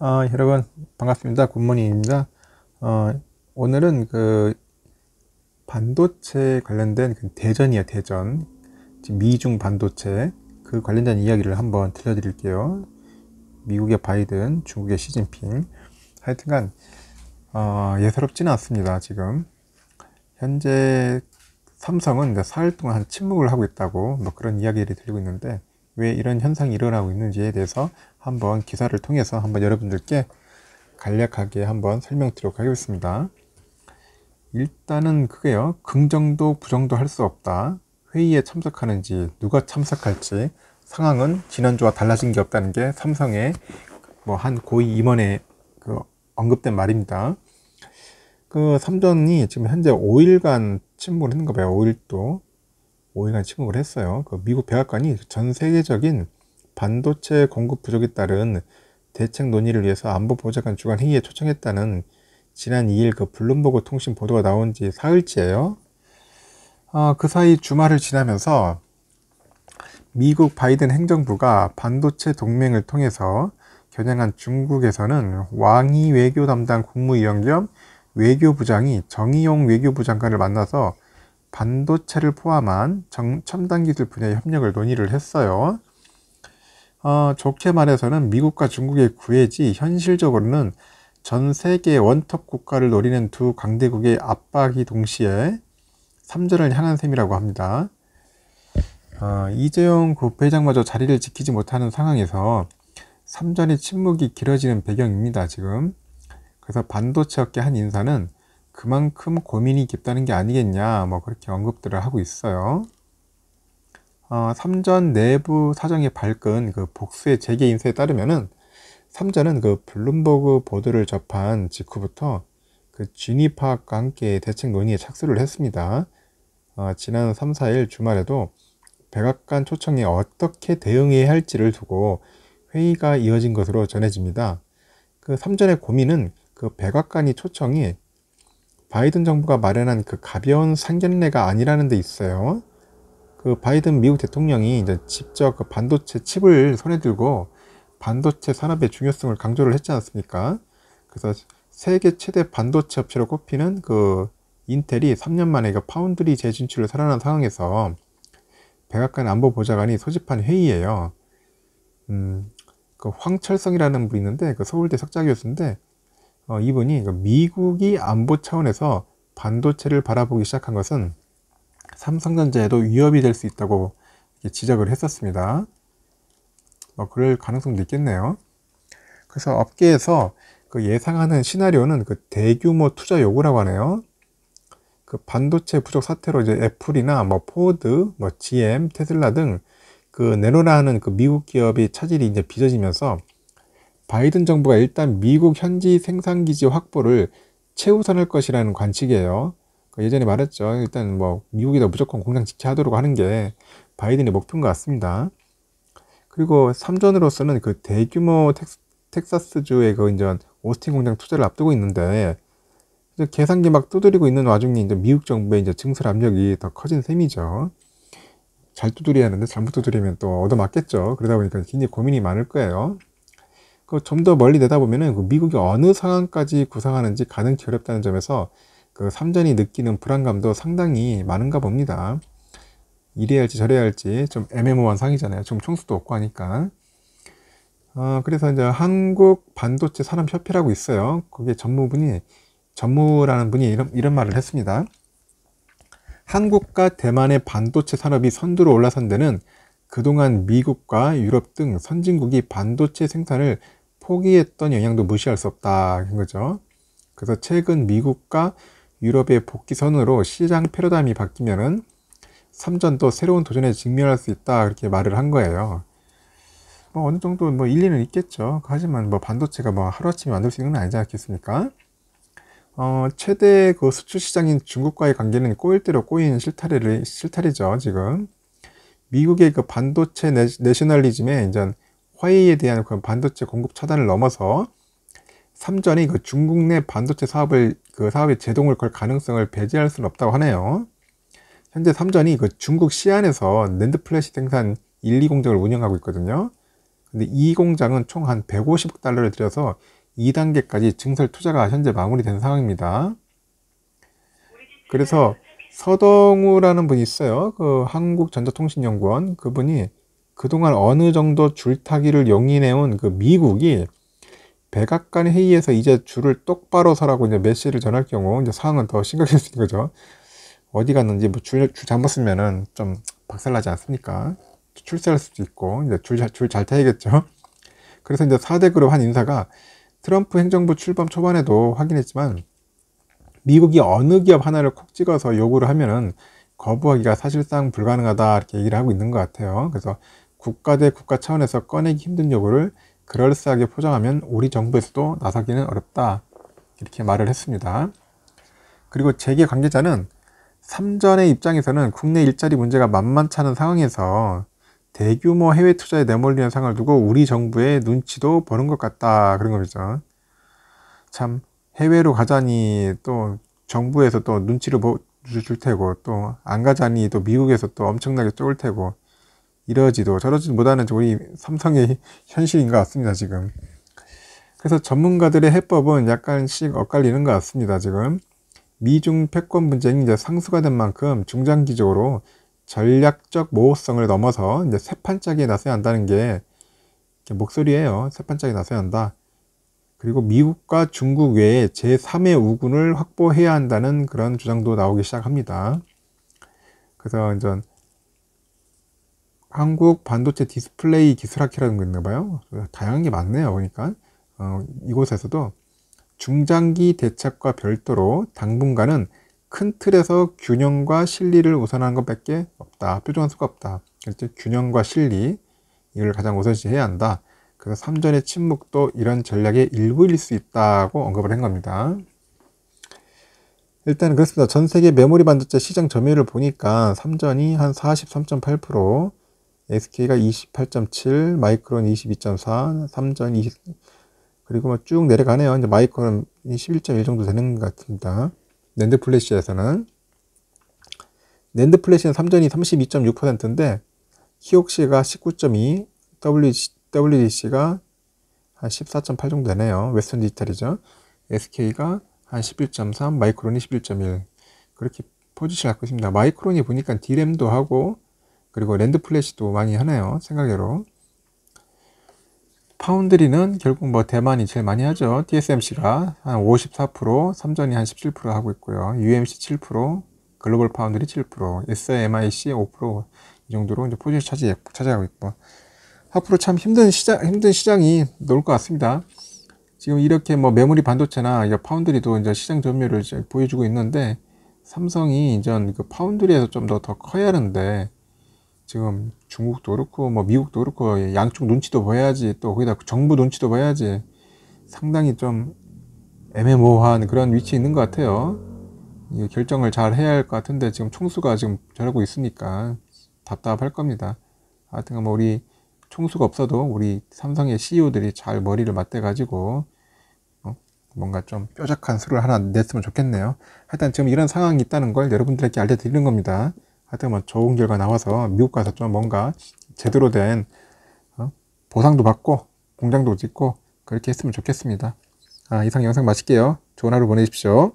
어, 여러분 반갑습니다. 굿모닝입니다. 어, 오늘은 그 반도체 관련된 그 대전이야 대전 미중 반도체 그 관련된 이야기를 한번 들려드릴게요. 미국의 바이든, 중국의 시진핑 하여튼간 어, 예사롭지는 않습니다. 지금 현재 삼성은 이제 사흘 동안 침묵을 하고 있다고 뭐 그런 이야기를 들리고 있는데 왜 이런 현상이 일어나고 있는지에 대해서 한번 기사를 통해서 한번 여러분들께 간략하게 한번 설명드리도록 하겠습니다. 일단은 그게요. 긍정도 부정도 할 수 없다. 회의에 참석하는지 누가 참석할지 상황은 지난주와 달라진 게 없다는 게 삼성의 뭐 한 고위 임원의 그 언급된 말입니다. 그 삼전이 지금 현재 5일간 침묵을 했는가 봐요. 5일도 5일간 침묵을 했어요. 그 미국 백악관이 전 세계적인 반도체 공급 부족에 따른 대책 논의를 위해서 안보 보좌관 주관 회의에 초청했다는 지난 2일 그 블룸버그 통신 보도가 나온 지 사흘째예요. 아, 그 사이 주말을 지나면서 미국 바이든 행정부가 반도체 동맹을 통해서 겨냥한 중국에서는 왕이 외교 담당 국무위원 겸 외교부장이 정의용 외교부 장관을 만나서 반도체를 포함한 정, 첨단 기술 분야의 협력을 논의를 했어요. 어, 좋게 말해서는 미국과 중국의 구애지 현실적으로는 전 세계 원톱 국가를 노리는 두 강대국의 압박이 동시에 삼전을 향한 셈이라고 합니다. 어, 이재용 부회장마저 자리를 지키지 못하는 상황에서 삼전의 침묵이 길어지는 배경입니다. 지금 그래서 반도체 업계 한 인사는 그만큼 고민이 깊다는 게 아니겠냐 뭐 그렇게 언급들을 하고 있어요. 어, 삼전 내부 사정이 밝은 그 복수의 재계 인수에 따르면은 삼전은그 블룸버그 보도를 접한 직후부터 그 주니파학과 함께 대책 논의에 착수를 했습니다. 어, 지난 3, 4일 주말에도 백악관 초청에 어떻게 대응해야 할지를 두고 회의가 이어진 것으로 전해집니다. 그삼전의 고민은 그 백악관이 초청이 바이든 정부가 마련한 그 가벼운 상견례가 아니라는 데 있어요. 그 바이든 미국 대통령이 이제 직접 그 반도체 칩을 손에 들고 반도체 산업의 중요성을 강조를 했지 않습니까? 그래서 세계 최대 반도체 업체로 꼽히는 그 인텔이 3년 만에 그 파운드리 재진출을 선언한 상황에서 백악관 안보 보좌관이 소집한 회의예요. 음, 그 황철성이라는 분이 있는데 그 서울대 석좌 교수인데 어, 이분이 그 미국이 안보 차원에서 반도체를 바라보기 시작한 것은 삼성전자에도 위협이 될 수 있다고 지적을 했었습니다. 뭐 그럴 가능성도 있겠네요. 그래서 업계에서 그 예상하는 시나리오는 그 대규모 투자 요구라고 하네요. 그 반도체 부족 사태로 이제 애플이나 뭐 포드, 뭐 GM, 테슬라 등 그내로라는그 그 미국 기업이 차질이 이제 빚어지면서 바이든 정부가 일단 미국 현지 생산 기지 확보를 최우선할 것이라는 관측이에요. 예전에 말했죠. 일단 뭐 미국이다 무조건 공장 직제하도록 하는 게 바이든의 목표인 것 같습니다. 그리고 3전으로서는 그 대규모 텍, 스텍 사스주의그 이제 오스틴 공장 투자를 앞두고 있는데 이제 계산기 막 두드리고 있는 와중에 이제 미국 정부의 이제 증설 압력이 더 커진 셈이죠. 잘 두드려야 하는데 잘못 두드리면 또 얻어맞겠죠. 그러다 보니까 굉장히 고민이 많을 거예요. 그좀더 멀리 내다보면은 그 미국이 어느 상황까지 구상하는지 가능치 어렵다는 점에서 그 삼전이 느끼는 불안감도 상당히 많은가 봅니다. 이래야 할지 저래야 할지 좀 애매모호한 상이잖아요. 지금 총수도 없고 하니까. 어, 그래서 이제 한국 반도체 산업협회라고 있어요. 그게 전무분이, 전무라는 분이 이런, 이런 말을 했습니다. 한국과 대만의 반도체 산업이 선두로 올라선 데는 그동안 미국과 유럽 등 선진국이 반도체 생산을 포기했던 영향도 무시할 수 없다. 는 거죠. 그래서 최근 미국과 유럽의 복귀 선으로 시장 패러다임이 바뀌면은 삼전도 새로운 도전에 직면할 수 있다 그렇게 말을 한 거예요. 뭐 어느 정도 뭐 일리는 있겠죠. 하지만 뭐 반도체가 뭐 하루아침에 만들 수 있는 건 아니지 않겠습니까? 어, 최대 그 수출 시장인 중국과의 관계는 꼬일 대로 꼬인 실타래를 실타래죠 지금. 미국의 그 반도체 내셔널리즘에 이제 화웨이에 대한 그 반도체 공급 차단을 넘어서 삼전이 그 중국 내 반도체 사업을 그 사업의 제동을 걸 가능성을 배제할 수는 없다고 하네요. 현재 삼전이 그 중국 시안에서 랜드 플래시 생산 1, 2 공장을 운영하고 있거든요. 근데 이 공장은 총 한 150억 달러를 들여서 2단계까지 증설 투자가 현재 마무리된 상황입니다. 그래서 서동우라는 분이 있어요. 그 한국전자통신연구원 그분이 그동안 어느 정도 줄타기를 용인해온 그 미국이 백악관 회의에서 이제 줄을 똑바로 서라고 이제 메시를 전할 경우 이제 상황은 더 심각해지는 거죠. 어디 갔는지 뭐줄줄 잘못 쓰면은 좀 박살나지 않습니까? 출세할 수도 있고 이제 줄잘줄잘 타야겠죠. 그래서 이제 4대 그룹 한 인사가 트럼프 행정부 출범 초반에도 확인했지만 미국이 어느 기업 하나를 콕 찍어서 요구를 하면은 거부하기가 사실상 불가능하다 이렇게 얘기를 하고 있는 것 같아요. 그래서 국가 대 국가 차원에서 꺼내기 힘든 요구를 그럴싸하게 포장하면 우리 정부에서도 나서기는 어렵다 이렇게 말을 했습니다. 그리고 재계 관계자는 삼전의 입장에서는 국내 일자리 문제가 만만찮은 상황에서 대규모 해외 투자에 내몰리는 상황을 두고 우리 정부의 눈치도 보는 것 같다 그런 거죠. 참 해외로 가자니 또 정부에서 또 눈치를 줄 테고 또 안 가자니 또 미국에서 또 엄청나게 쪼을 테고 이러지도 저러지도 못하는 우리 삼성의 현실인 것 같습니다 지금 그래서 전문가들의 해법은 약간씩 엇갈리는 것 같습니다 지금 미중 패권 분쟁이 이제 상수가 된 만큼 중장기적으로 전략적 모호성을 넘어서 이제 새판짝에 나서야 한다는 게 목소리예요 새판짝에 나서야 한다 그리고 미국과 중국 외에 제3의 우군을 확보해야 한다는 그런 주장도 나오기 시작합니다 그래서 이제 한국 반도체 디스플레이 기술학회라는 게 있나 봐요. 다양한 게 많네요. 보니까 어, 이곳에서도 중장기 대책과 별도로 당분간은 큰 틀에서 균형과 실리를 우선하는 것밖에 없다. 표정할 수가 없다. 그래서 균형과 실리 이걸 가장 우선시해야 한다. 그래서 삼전의 침묵도 이런 전략의 일부일 수 있다고 언급을 한 겁니다. 일단 그렇습니다. 전 세계 메모리 반도체 시장 점유율을 보니까 삼전이 한 43.8%, SK가 28.7, 마이크론 22.4, 삼전 20, 그리고 뭐쭉 내려가네요. 이제 마이크론 11.1 정도 되는 것 같습니다. 랜드 플래시에서는. 랜드 플래시는 삼전이 32.6%인데, 키옥시가 19.2, w d c 가한 14.8 정도 되네요. 웨스턴 디지털이죠. SK가 한 11.3, 마이크론이 11.1. 그렇게 포지션을 갖고 있습니다. 마이크론이 보니까 D램도 하고, 그리고 랜드 플래시도 많이 하네요. 생각외로. 파운드리는 결국 뭐 대만이 제일 많이 하죠. TSMC가 한 54%, 삼전이 한 17% 하고 있고요. UMC 7%, 글로벌 파운드리 7%, SMIC 5%이 정도로 이제 포지션 차지, 차지하고 있고. 앞으로 참 힘든 시장, 힘든 시장이 나올 것 같습니다. 지금 이렇게 뭐 메모리 반도체나 파운드리도 이제 시장 점유율을 보여주고 있는데 삼성이 이제 그 파운드리에서 좀 더 더 커야 하는데 지금 중국도 그렇고 뭐 미국도 그렇고 예, 양쪽 눈치도 봐야지 또 거기다 정부 눈치도 봐야지 상당히 좀 애매모호한 그런 위치에 있는 것 같아요. 이 결정을 잘 해야 할 것 같은데 지금 총수가 지금 저러고 있으니까 답답할 겁니다. 하여튼 뭐 우리 총수가 없어도 우리 삼성의 CEO들이 잘 머리를 맞대가지고 어, 뭔가 좀 뾰족한 수를 하나 냈으면 좋겠네요. 하여튼 지금 이런 상황이 있다는 걸 여러분들에게 알려드리는 겁니다. 하여튼 뭐 좋은 결과 나와서 미국 가서 좀 뭔가 제대로 된 어? 보상도 받고 공장도 짓고 그렇게 했으면 좋겠습니다. 아, 이상 영상 마칠게요. 좋은 하루 보내십시오.